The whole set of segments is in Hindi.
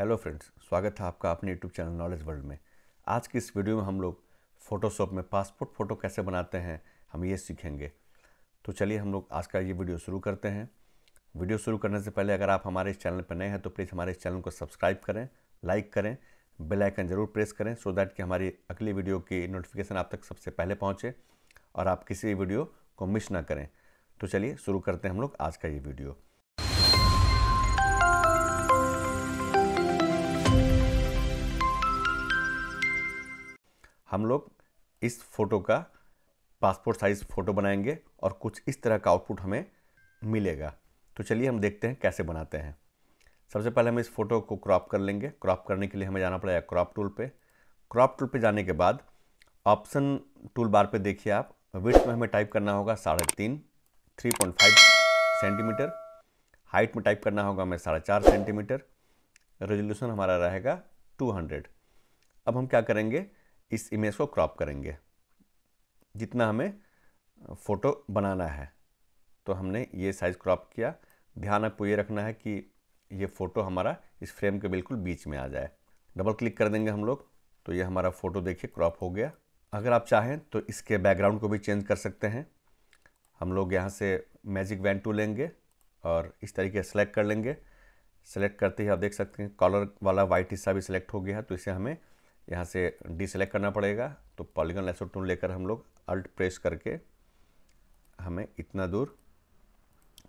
हेलो फ्रेंड्स स्वागत है आपका अपने यूट्यूब चैनल नॉलेज वर्ल्ड में आज की इस वीडियो में हम लोग फ़ोटोशॉप में पासपोर्ट फ़ोटो कैसे बनाते हैं हम ये सीखेंगे तो चलिए हम लोग आज का ये वीडियो शुरू करते हैं वीडियो शुरू करने से पहले अगर आप हमारे इस चैनल पर नए हैं तो प्लीज़ हमारे इस चैनल को सब्सक्राइब करें लाइक करें बेलाइकन ज़रूर प्रेस करें सो दैट कि हमारी अगली वीडियो की नोटिफिकेशन आप तक सबसे पहले पहुँचे और आप किसी वीडियो को मिस ना करें तो चलिए शुरू करते हैं हम लोग आज का ये वीडियो हम लोग इस फ़ोटो का पासपोर्ट साइज़ फ़ोटो बनाएंगे और कुछ इस तरह का आउटपुट हमें मिलेगा तो चलिए हम देखते हैं कैसे बनाते हैं सबसे पहले हम इस फ़ोटो को क्रॉप कर लेंगे क्रॉप करने के लिए हमें जाना पड़ेगा क्रॉप टूल पे क्रॉप टूल पे जाने के बाद ऑप्शन टूल बार पे देखिए आप विथ में हमें टाइप करना होगा साढ़े तीन three point five centimetre height में टाइप करना होगा हमें साढ़े चार सेंटीमीटर रेजोल्यूशन हमारा रहेगा टू हंड्रेड अब हम क्या करेंगे इस इमेज को क्रॉप करेंगे जितना हमें फ़ोटो बनाना है तो हमने ये साइज़ क्रॉप किया ध्यान आपको ये रखना है कि ये फ़ोटो हमारा इस फ्रेम के बिल्कुल बीच में आ जाए डबल क्लिक कर देंगे हम लोग तो ये हमारा फ़ोटो देखिए क्रॉप हो गया अगर आप चाहें तो इसके बैकग्राउंड को भी चेंज कर सकते हैं हम लोग यहाँ से मैजिक वैन टू लेंगे और इस तरीके सेलेक्ट कर लेंगे सेलेक्ट करते ही आप देख सकते हैं कॉलर वाला वाइट हिस्सा भी सिलेक्ट हो गया है तो इसे हमें यहाँ से डिसलेक्ट करना पड़ेगा तो पॉलीगन लेसो टूल लेकर हम लोग अल्ट प्रेस करके हमें इतना दूर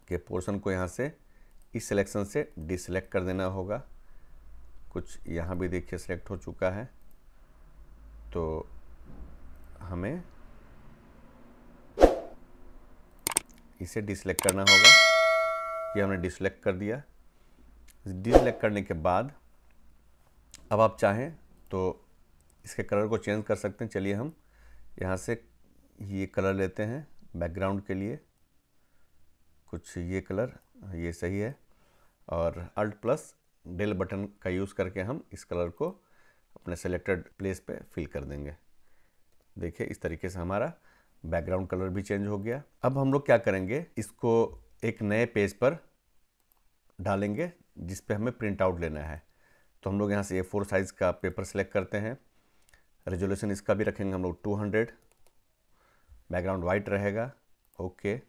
के पोर्शन को यहाँ से इस सिलेक्शन से डिसलेक्ट कर देना होगा कुछ यहाँ भी देखिए सिलेक्ट हो चुका है तो हमें इसे डिसलेक्ट करना होगा कि हमने डिसलेक्ट कर दिया डिसलेक्ट करने के बाद अब आप चाहें तो इसके कलर को चेंज कर सकते हैं चलिए हम यहाँ से ये कलर लेते हैं बैकग्राउंड के लिए कुछ ये कलर ये सही है और अल्ट प्लस डेल बटन का यूज़ करके हम इस कलर को अपने सेलेक्टेड प्लेस पे फिल कर देंगे देखिए इस तरीके से हमारा बैकग्राउंड कलर भी चेंज हो गया अब हम लोग क्या करेंगे इसको एक नए पेज पर डालेंगे जिस पे हमें प्रिंट आउट लेना है तो हम लोग यहाँ से ए फोर साइज़ का पेपर सेलेक्ट करते हैं रेजोल्यूशन इसका भी रखेंगे हम लोग 200 बैकग्राउंड वाइट रहेगा ओके okay.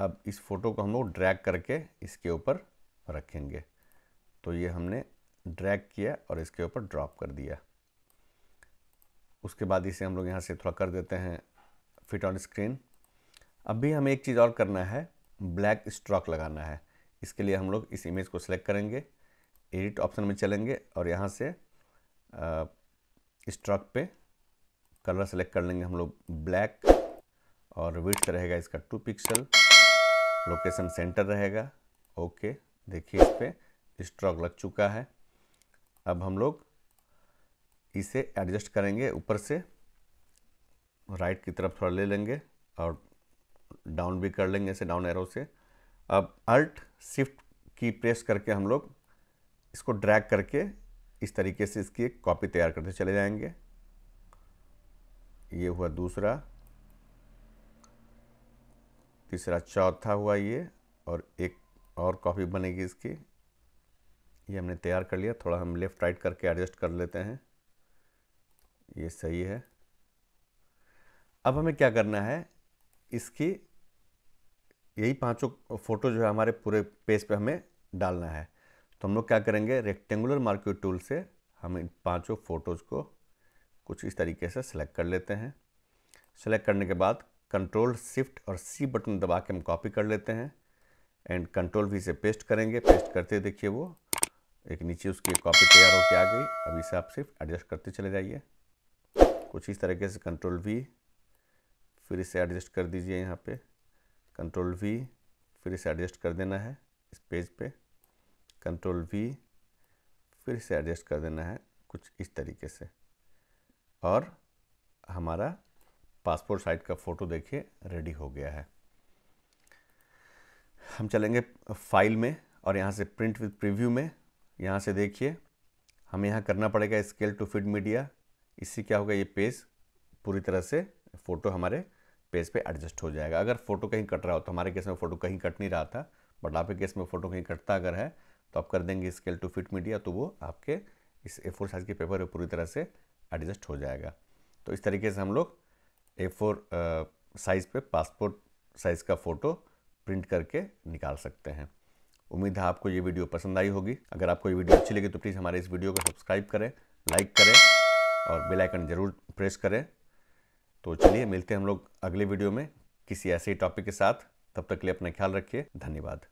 अब इस फोटो को हम लोग ड्रैग करके इसके ऊपर रखेंगे तो ये हमने ड्रैग किया और इसके ऊपर ड्रॉप कर दिया उसके बाद इसे हम लोग यहाँ से थोड़ा कर देते हैं फिट ऑन स्क्रीन अभी हमें एक चीज़ और करना है ब्लैक स्ट्रोक लगाना है इसके लिए हम लोग इस इमेज को सिलेक्ट करेंगे एडिट ऑप्शन में चलेंगे और यहाँ से इस ट्रक पे कलर सेलेक्ट कर लेंगे हम लोग ब्लैक और विथ रहेगा इसका टू पिक्सल लोकेशन सेंटर रहेगा ओके देखिए इस पर स्ट्रॉक लग चुका है अब हम लोग इसे एडजस्ट करेंगे ऊपर से राइट की तरफ थोड़ा ले लेंगे और डाउन भी कर लेंगे ऐसे डाउन एरो से अब अल्ट शिफ्ट की प्रेस करके हम लोग इसको ड्रैग करके इस तरीके से इसकी एक कॉपी तैयार करते चले जाएंगे ये हुआ दूसरा तीसरा चौथा हुआ ये और एक और कॉपी बनेगी इसकी ये हमने तैयार कर लिया थोड़ा हम लेफ़्ट राइट करके एडजस्ट कर लेते हैं ये सही है अब हमें क्या करना है इसकी यही पांचों फ़ोटो जो है हमारे पूरे पेज पे हमें डालना है तो हम लोग क्या करेंगे रेक्टेंगुलर मार्क्यू टूल से हम इन पाँचों फ़ोटोज़ को कुछ इस तरीके से सेलेक्ट कर लेते हैं सेलेक्ट करने के बाद कंट्रोल शिफ्ट और सी बटन दबा के हम कॉपी कर लेते हैं एंड कंट्रोल वी से पेस्ट करेंगे पेस्ट करते देखिए वो एक नीचे उसकी कॉपी तैयार होकर आ गई अभी से आप सिर्फ एडजस्ट करते चले जाइए कुछ इस तरीके से कंट्रोल वी फिर इसे एडजस्ट कर दीजिए यहाँ पे कंट्रोल वी फिर इसे एडजस्ट कर देना है इस पेज पे कंट्रोल वी फिर से एडजस्ट कर देना है कुछ इस तरीके से और हमारा पासपोर्ट साइज का फ़ोटो देखिए रेडी हो गया है हम चलेंगे फाइल में और यहाँ से प्रिंट विद प्रीव्यू में यहाँ से देखिए हमें यहाँ करना पड़ेगा स्केल टू फिट मीडिया इससे क्या होगा ये पेज पूरी तरह से फ़ोटो हमारे पेज पे एडजस्ट हो जाएगा अगर फ़ोटो कहीं कट रहा हो तो हमारे केस में फ़ोटो कहीं कट नहीं रहा था बट आपके केस में फ़ोटो कहीं कटता अगर है तो आप कर देंगे स्केल टू फिट मीडिया तो वो आपके इस ए फोर साइज़ के पेपर में पूरी तरह से एडजस्ट हो जाएगा तो इस तरीके से हम लोग ए फोर साइज़ पे पासपोर्ट साइज़ का फ़ोटो प्रिंट करके निकाल सकते हैं उम्मीद है आपको ये वीडियो पसंद आई होगी अगर आपको ये वीडियो अच्छी लगी तो प्लीज़ हमारे इस वीडियो को सब्सक्राइब करें लाइक करें और बेल आइकन ज़रूर प्रेस करें तो चलिए मिलते हैं हम लोग अगले वीडियो में किसी ऐसे ही टॉपिक के साथ तब तक के लिए अपना ख्याल रखिए धन्यवाद